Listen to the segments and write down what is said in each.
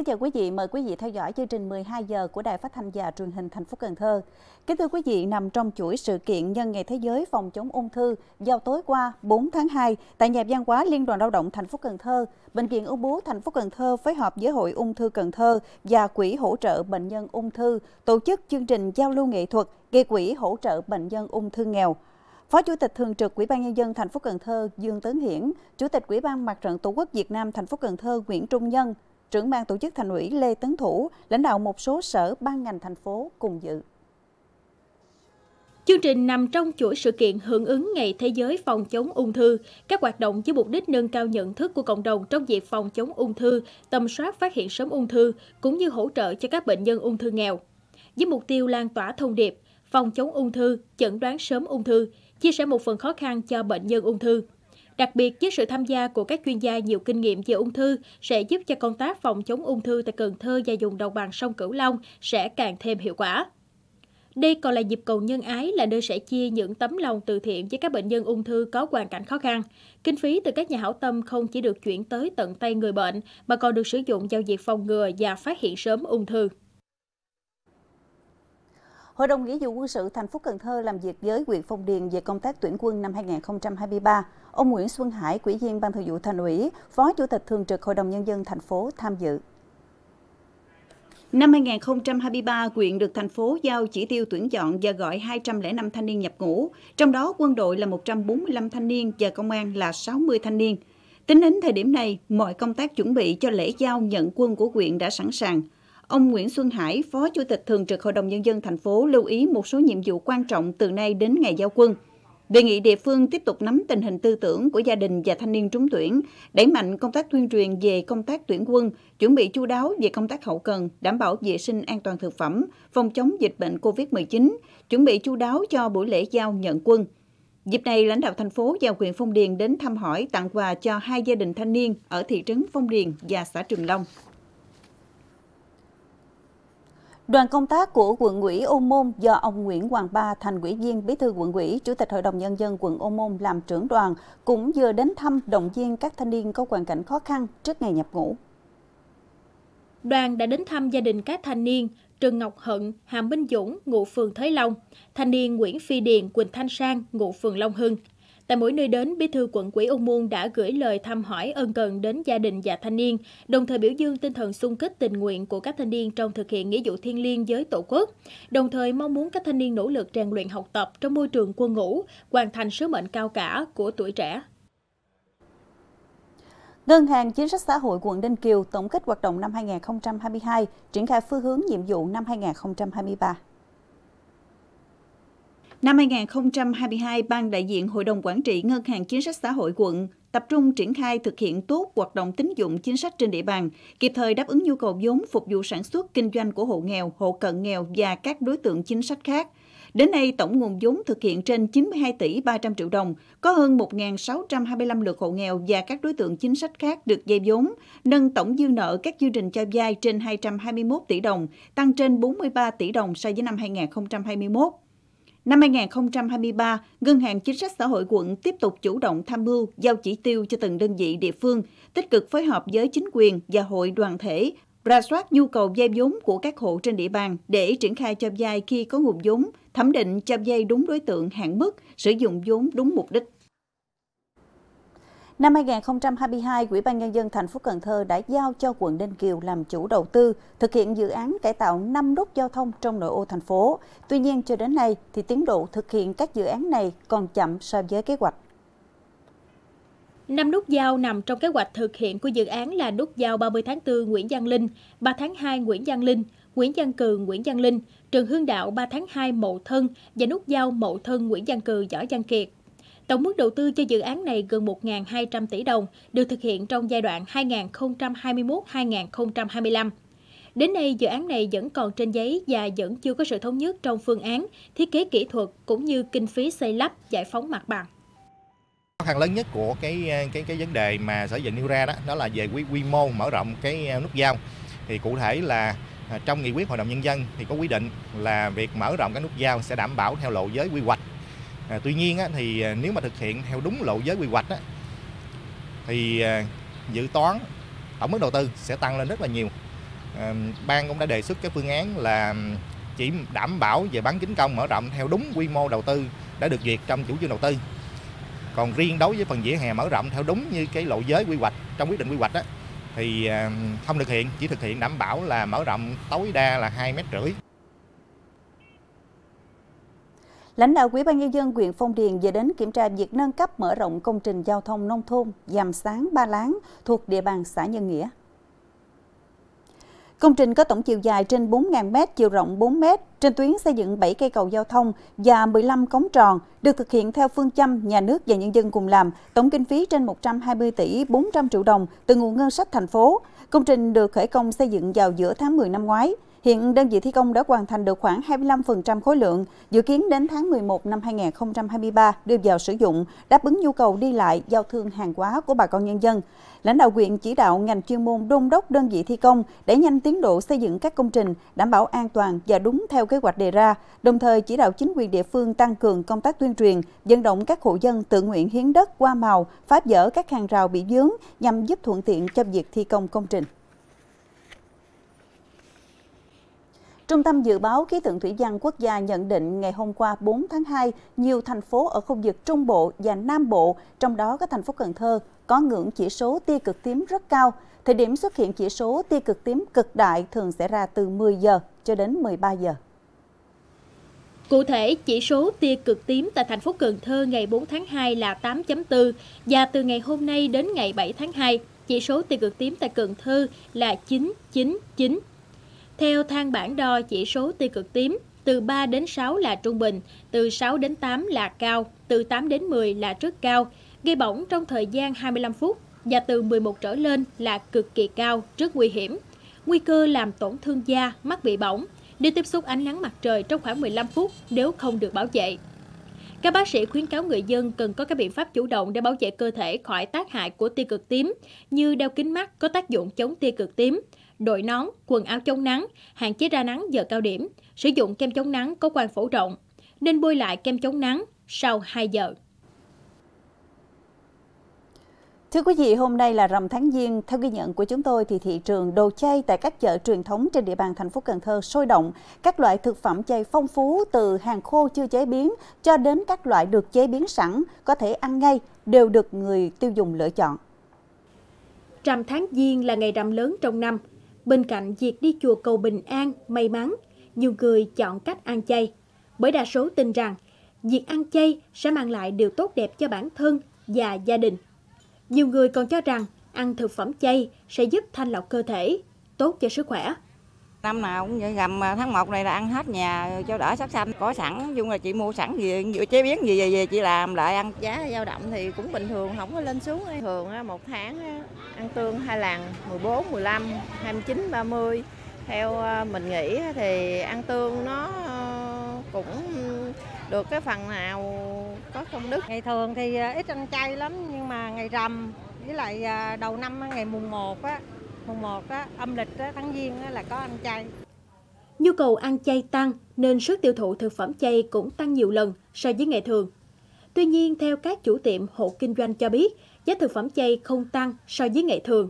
Kính chào quý vị, mời quý vị theo dõi chương trình 12 giờ của Đài Phát thanh và Truyền hình thành phố Cần Thơ. Kính thưa quý vị, nằm trong chuỗi sự kiện nhân ngày thế giới phòng chống ung thư vào tối qua 4 tháng 2 tại nhà văn hóa Liên đoàn Lao động thành phố Cần Thơ, Bệnh viện ung bướu thành phố Cần Thơ phối hợp với Hội ung thư Cần Thơ và Quỹ hỗ trợ bệnh nhân ung thư tổ chức chương trình giao lưu nghệ thuật gây quỹ hỗ trợ bệnh nhân ung thư nghèo Phó Chủ tịch thường trực Ủy ban nhân dân thành phố Cần Thơ Dương Tấn Hiển, Chủ tịch Ủy ban Mặt trận Tổ quốc Việt Nam thành phố Cần Thơ Nguyễn Trung Nhân trưởng ban tổ chức thành ủy Lê Tấn Thủ, lãnh đạo một số sở ban ngành thành phố cùng dự. Chương trình nằm trong chuỗi sự kiện hưởng ứng Ngày Thế giới phòng chống ung thư. Các hoạt động với mục đích nâng cao nhận thức của cộng đồng trong việc phòng chống ung thư, tầm soát phát hiện sớm ung thư, cũng như hỗ trợ cho các bệnh nhân ung thư nghèo. Với mục tiêu lan tỏa thông điệp phòng chống ung thư, chẩn đoán sớm ung thư, chia sẻ một phần khó khăn cho bệnh nhân ung thư. Đặc biệt, với sự tham gia của các chuyên gia nhiều kinh nghiệm về ung thư sẽ giúp cho công tác phòng chống ung thư tại Cần Thơ và vùng đồng bằng sông Cửu Long sẽ càng thêm hiệu quả. Đây còn là dịp cầu nhân ái là nơi sẽ chia những tấm lòng từ thiện với các bệnh nhân ung thư có hoàn cảnh khó khăn. Kinh phí từ các nhà hảo tâm không chỉ được chuyển tới tận tay người bệnh mà còn được sử dụng vào việc phòng ngừa và phát hiện sớm ung thư. Hội đồng Nghĩa vụ quân sự thành phố Cần Thơ làm việc với huyện Phong Điền về công tác tuyển quân năm 2023. Ông Nguyễn Xuân Hải, Ủy viên Ban Thường vụ Thành ủy, Phó Chủ tịch Thường trực Hội đồng Nhân dân thành phố tham dự. Năm 2023, huyện được thành phố giao chỉ tiêu tuyển chọn và gọi 205 thanh niên nhập ngũ, trong đó quân đội là 145 thanh niên và công an là 60 thanh niên. Tính đến thời điểm này, mọi công tác chuẩn bị cho lễ giao nhận quân của huyện đã sẵn sàng – Ông Nguyễn Xuân Hải, Phó Chủ tịch Thường trực Hội đồng Nhân dân thành phố lưu ý một số nhiệm vụ quan trọng từ nay đến ngày giao quân. Đề nghị địa phương tiếp tục nắm tình hình tư tưởng của gia đình và thanh niên trúng tuyển, đẩy mạnh công tác tuyên truyền về công tác tuyển quân, chuẩn bị chú đáo về công tác hậu cần, đảm bảo vệ sinh an toàn thực phẩm, phòng chống dịch bệnh COVID-19, chuẩn bị chú đáo cho buổi lễ giao nhận quân. Dịp này, lãnh đạo thành phố và huyện Phong Điền đến thăm hỏi tặng quà cho hai gia đình thanh niên ở thị trấn Phong Điền và xã Trường Long. Đoàn công tác của quận ủy Ô Môn do ông Nguyễn Hoàng Ba, thành ủy viên bí thư quận ủy, chủ tịch hội đồng nhân dân quận Ô Môn làm trưởng đoàn, cũng vừa đến thăm động viên các thanh niên có hoàn cảnh khó khăn trước ngày nhập ngũ. Đoàn đã đến thăm gia đình các thanh niên Trần Ngọc Hận, Hàm Minh Dũng, ngụ phường Thới Long, thanh niên Nguyễn Phi Điền, Quỳnh Thanh Sang, ngụ phường Long Hưng. Tại mỗi nơi đến, Bí thư quận ủy Ung Môn đã gửi lời thăm hỏi ân cần đến gia đình và thanh niên, đồng thời biểu dương tinh thần sung kích tình nguyện của các thanh niên trong thực hiện nghĩa vụ thiên liêng với Tổ quốc, đồng thời mong muốn các thanh niên nỗ lực rèn luyện học tập trong môi trường quân ngũ, hoàn thành sứ mệnh cao cả của tuổi trẻ. Ngân hàng Chính sách Xã hội quận Đinh Kiều tổng kết hoạt động năm 2022, triển khai phương hướng nhiệm vụ năm 2023. Năm 2022, Ban đại diện Hội đồng Quản trị Ngân hàng Chính sách Xã hội quận tập trung triển khai thực hiện tốt hoạt động tín dụng chính sách trên địa bàn, kịp thời đáp ứng nhu cầu vốn phục vụ sản xuất kinh doanh của hộ nghèo, hộ cận nghèo và các đối tượng chính sách khác. Đến nay, tổng nguồn vốn thực hiện trên 92 tỷ 300 triệu đồng, có hơn 1.625 lượt hộ nghèo và các đối tượng chính sách khác được dây vốn, nâng tổng dư nợ các chương trình cho vay trên 221 tỷ đồng, tăng trên 43 tỷ đồng so với năm 2021. Năm 2023, Ngân hàng Chính sách Xã hội quận tiếp tục chủ động tham mưu, giao chỉ tiêu cho từng đơn vị địa phương, tích cực phối hợp với chính quyền và hội đoàn thể, ra soát nhu cầu vay vốn của các hộ trên địa bàn để triển khai cho vay khi có nguồn vốn, thẩm định cho vay đúng đối tượng hạn mức, sử dụng vốn đúng mục đích. Năm 2022, Ủy ban nhân dân thành phố Cần Thơ đã giao cho quận Ninh Kiều làm chủ đầu tư thực hiện dự án cải tạo 5 nút giao thông trong nội ô thành phố. Tuy nhiên cho đến nay thì tiến độ thực hiện các dự án này còn chậm so với kế hoạch. Năm nút giao nằm trong kế hoạch thực hiện của dự án là nút giao 30 tháng 4 Nguyễn Văn Linh, 3 tháng 2 Nguyễn Văn Linh, Nguyễn Văn Cường Nguyễn Văn Linh, Trường Hương Đạo 3 tháng 2 Mậu Thân và nút giao Mậu Thân Nguyễn Văn Cường Võ Văn Kiệt. Tổng mức đầu tư cho dự án này gần 1.200 tỷ đồng, được thực hiện trong giai đoạn 2021-2025. Đến nay, dự án này vẫn còn trên giấy và vẫn chưa có sự thống nhất trong phương án, thiết kế kỹ thuật cũng như kinh phí xây lắp, giải phóng mặt bằng. Khó khăn lớn nhất của cái cái cái vấn đề mà sở dựng nêu ra đó, đó là về quy, quy mô mở rộng cái à, nút giao. Thì cụ thể là à, trong nghị quyết hội đồng nhân dân thì có quy định là việc mở rộng cái nút giao sẽ đảm bảo theo lộ giới quy hoạch À, tuy nhiên á, thì à, nếu mà thực hiện theo đúng lộ giới quy hoạch á, thì à, dự toán tổng mức đầu tư sẽ tăng lên rất là nhiều. À, ban cũng đã đề xuất cái phương án là à, chỉ đảm bảo về bán kính công mở rộng theo đúng quy mô đầu tư đã được duyệt trong chủ trương đầu tư. Còn riêng đối với phần vỉa hè mở rộng theo đúng như cái lộ giới quy hoạch trong quyết định quy hoạch á, thì à, không thực hiện, chỉ thực hiện đảm bảo là mở rộng tối đa là 2 mét rưỡi. Lãnh đạo Ủy ban nhân dân huyện Phong Điền về đến kiểm tra việc nâng cấp mở rộng công trình giao thông nông thôn Giàm Sáng Ba Láng thuộc địa bàn xã Nhân Nghĩa. Công trình có tổng chiều dài trên 4.000m, chiều rộng 4m, trên tuyến xây dựng 7 cây cầu giao thông và 15 cống tròn, được thực hiện theo phương châm nhà nước và nhân dân cùng làm, tổng kinh phí trên 120 tỷ 400 triệu đồng từ nguồn ngân sách thành phố. Công trình được khởi công xây dựng vào giữa tháng 10 năm ngoái. Hiện đơn vị thi công đã hoàn thành được khoảng 25% khối lượng, dự kiến đến tháng 11 năm 2023 đưa vào sử dụng, đáp ứng nhu cầu đi lại, giao thương hàng hóa của bà con nhân dân. Lãnh đạo huyện chỉ đạo ngành chuyên môn đôn đốc đơn vị thi công để nhanh tiến độ xây dựng các công trình, đảm bảo an toàn và đúng theo kế hoạch đề ra, đồng thời chỉ đạo chính quyền địa phương tăng cường công tác tuyên truyền, vận động các hộ dân tự nguyện hiến đất qua màu, phá dỡ các hàng rào bị dướng nhằm giúp thuận tiện cho việc thi công công trình. Trung tâm Dự báo Khí tượng Thủy văn Quốc gia nhận định ngày hôm qua 4 tháng 2, nhiều thành phố ở khu vực Trung Bộ và Nam Bộ, trong đó có thành phố Cần Thơ, có ngưỡng chỉ số tia cực tím rất cao. Thời điểm xuất hiện chỉ số tia cực tím cực đại thường xảy ra từ 10 giờ cho đến 13 giờ. Cụ thể, chỉ số tia cực tím tại thành phố Cần Thơ ngày 4 tháng 2 là 8.4 và từ ngày hôm nay đến ngày 7 tháng 2, chỉ số tia cực tím tại Cần Thơ là 999 theo thang bảng đo chỉ số tiêu cực tím, từ 3 đến 6 là trung bình, từ 6 đến 8 là cao, từ 8 đến 10 là rất cao, gây bỏng trong thời gian 25 phút và từ 11 trở lên là cực kỳ cao, rất nguy hiểm. Nguy cơ làm tổn thương da, mắt bị bỏng, nếu tiếp xúc ánh nắng mặt trời trong khoảng 15 phút nếu không được bảo vệ. Các bác sĩ khuyến cáo người dân cần có các biện pháp chủ động để bảo vệ cơ thể khỏi tác hại của tia cực tím, như đeo kính mắt có tác dụng chống tia cực tím, đội nón, quần áo chống nắng, hạn chế ra nắng giờ cao điểm, sử dụng kem chống nắng có quang phổ rộng, nên bôi lại kem chống nắng sau 2 giờ. Thưa quý vị, hôm nay là rằm tháng Giêng. Theo ghi nhận của chúng tôi thì thị trường đồ chay tại các chợ truyền thống trên địa bàn thành phố Cần Thơ sôi động. Các loại thực phẩm chay phong phú từ hàng khô chưa chế biến cho đến các loại được chế biến sẵn có thể ăn ngay đều được người tiêu dùng lựa chọn. Rằm tháng Giêng là ngày rằm lớn trong năm, Bên cạnh việc đi chùa cầu bình an, may mắn, nhiều người chọn cách ăn chay. Bởi đa số tin rằng, việc ăn chay sẽ mang lại điều tốt đẹp cho bản thân và gia đình. Nhiều người còn cho rằng ăn thực phẩm chay sẽ giúp thanh lọc cơ thể, tốt cho sức khỏe. Năm nào cũng vậy, gầm tháng 1 này là ăn hết nhà cho đỡ sắc xanh. Có sẵn, chung là chị mua sẵn gì, chế biến gì về, về chị làm lại ăn. Giá dao động thì cũng bình thường, không có lên xuống. Thường một tháng ăn tương hai lần, 14, 15, 29, 30. Theo ờ, mình nghĩ thì ăn tương nó ờ, cũng được cái phần nào có công đức. Ngày thường thì ờ, ít ăn chay lắm, nhưng mà ngày rằm với lại đầu năm ngày mùng 1 á mùng 1 á, âm lịch á, tháng Giêng á, là có ăn chay. Nhu cầu ăn chay tăng nên sức tiêu thụ thực phẩm chay cũng tăng nhiều lần so với ngày thường. Tuy nhiên, theo các chủ tiệm hộ kinh doanh cho biết, giá thực phẩm chay không tăng so với ngày thường.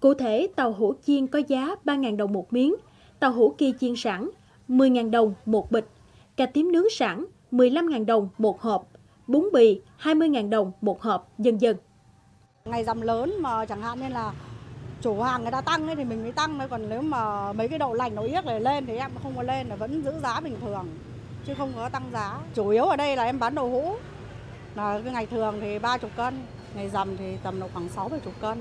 Cụ thể, tàu hủ chiên có giá 3.000 đồng một miếng, tàu hủ kia chiên sẵn 10.000 đồng một bịch, cà tím nướng sẵn 15.000 đồng một hộp, bún bì 20.000 đồng một hộp, dân dân. Ngày rằm lớn mà chẳng hạn nên là chủ hàng người ta tăng ấy thì mình mới tăng thôi còn nếu mà mấy cái đậu lành nó yếc này lên thì em không có lên là vẫn giữ giá bình thường chứ không có tăng giá chủ yếu ở đây là em bán đồ hũ là cái ngày thường thì ba chục cân ngày rằm thì tầm độ khoảng sáu chục cân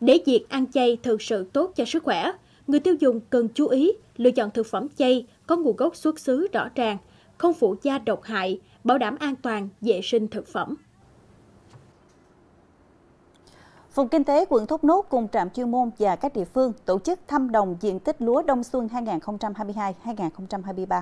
để việc ăn chay thực sự tốt cho sức khỏe người tiêu dùng cần chú ý lựa chọn thực phẩm chay có nguồn gốc xuất xứ rõ ràng không phụ gia độc hại bảo đảm an toàn vệ sinh thực phẩm Phòng Kinh tế quận Thốt Nốt cùng trạm chuyên môn và các địa phương tổ chức thăm đồng diện tích lúa đông xuân 2022-2023.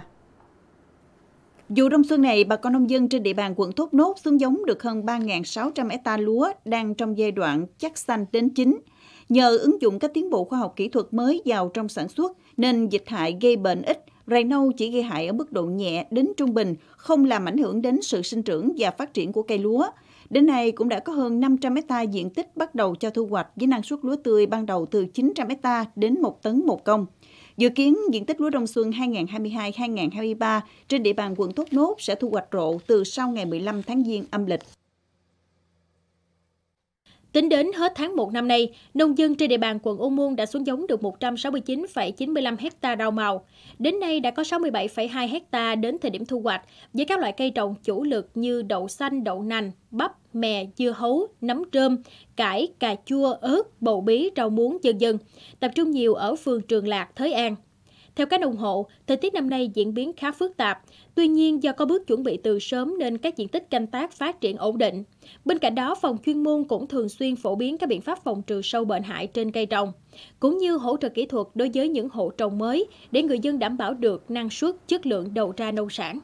Dù đông xuân này, bà con nông dân trên địa bàn quận Thốt Nốt xuống giống được hơn 3.600 hecta lúa đang trong giai đoạn chắc xanh đến chín. Nhờ ứng dụng các tiến bộ khoa học kỹ thuật mới vào trong sản xuất, nên dịch hại gây bệnh ít, rầy nâu chỉ gây hại ở mức độ nhẹ đến trung bình, không làm ảnh hưởng đến sự sinh trưởng và phát triển của cây lúa. Đến nay cũng đã có hơn 500 hecta diện tích bắt đầu cho thu hoạch với năng suất lúa tươi ban đầu từ 900 hecta đến 1 tấn một công. Dự kiến diện tích lúa đông xuân 2022-2023 trên địa bàn quận Thốt Nốt sẽ thu hoạch rộ từ sau ngày 15 tháng Giêng âm lịch. Tính đến hết tháng 1 năm nay, nông dân trên địa bàn quận Ô Môn đã xuống giống được 169,95 ha rau màu. Đến nay đã có 67,2 ha đến thời điểm thu hoạch với các loại cây trồng chủ lực như đậu xanh, đậu nành, bắp, mè, dưa hấu, nấm trơm, cải, cà chua, ớt, bầu bí, rau muống, dân dân, tập trung nhiều ở phường Trường Lạc, Thới An. Theo các đồng hộ, thời tiết năm nay diễn biến khá phức tạp. Tuy nhiên, do có bước chuẩn bị từ sớm nên các diện tích canh tác phát triển ổn định. Bên cạnh đó, phòng chuyên môn cũng thường xuyên phổ biến các biện pháp phòng trừ sâu bệnh hại trên cây trồng, cũng như hỗ trợ kỹ thuật đối với những hộ trồng mới để người dân đảm bảo được năng suất, chất lượng đầu ra nông sản.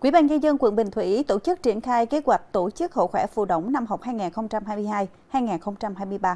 Quỹ ban nhân dân quận Bình Thủy tổ chức triển khai kế hoạch tổ chức hộ khỏe phù đổng năm học 2022-2023.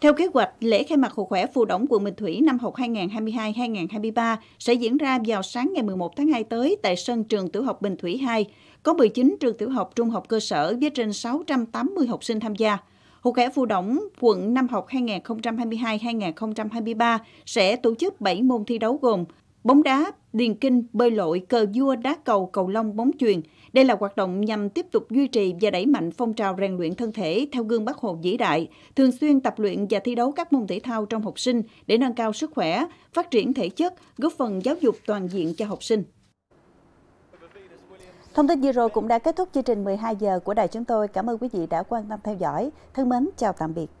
Theo kế hoạch, lễ khai mạc Hội khỏe Phù Đổng quận Bình Thủy năm học 2022-2023 sẽ diễn ra vào sáng ngày 11 tháng 2 tới tại sân trường tiểu học Bình Thủy 2. Có 19 trường tiểu học trung học cơ sở với trên 680 học sinh tham gia. Hội khỏe Phù Đổng quận năm học 2022-2023 sẽ tổ chức 7 môn thi đấu gồm bóng đá, điền kinh, bơi lội, cờ vua, đá cầu, cầu lông, bóng chuyền. Đây là hoạt động nhằm tiếp tục duy trì và đẩy mạnh phong trào rèn luyện thân thể theo gương Bác Hồ vĩ đại, thường xuyên tập luyện và thi đấu các môn thể thao trong học sinh để nâng cao sức khỏe, phát triển thể chất, góp phần giáo dục toàn diện cho học sinh. Thông tin vừa rồi cũng đã kết thúc chương trình 12 giờ của đài chúng tôi. Cảm ơn quý vị đã quan tâm theo dõi. Thân mến, chào tạm biệt.